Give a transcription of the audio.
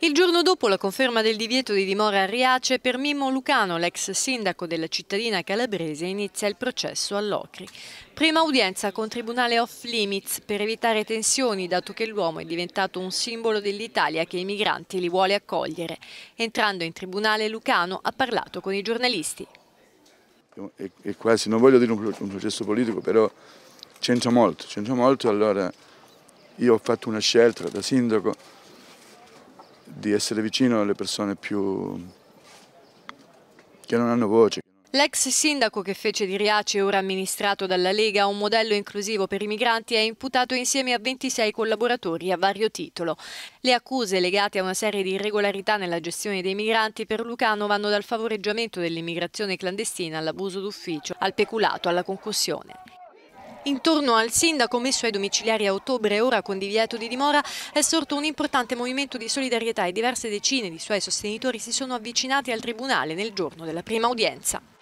Il giorno dopo la conferma del divieto di dimora a Riace, per Mimmo Lucano, l'ex sindaco della cittadina calabrese, inizia il processo all'Ocri. Prima udienza con Tribunale Off Limits per evitare tensioni, dato che l'uomo è diventato un simbolo dell'Italia che i migranti li vuole accogliere. Entrando in Tribunale, Lucano ha parlato con i giornalisti. È, quasi, non voglio dire un, un processo politico, però c'entra molto, c'entra molto, allora io ho fatto una scelta da sindaco di essere vicino alle persone più che non hanno voce. L'ex sindaco che fece di Riace, ora amministrato dalla Lega, un modello inclusivo per i migranti, è imputato insieme a 26 collaboratori a vario titolo. Le accuse legate a una serie di irregolarità nella gestione dei migranti per Lucano vanno dal favoreggiamento dell'immigrazione clandestina all'abuso d'ufficio, al peculato, alla concussione. Intorno al sindaco messo ai domiciliari a ottobre, ora con divieto di dimora, è sorto un importante movimento di solidarietà e diverse decine di suoi sostenitori si sono avvicinati al Tribunale nel giorno della prima udienza.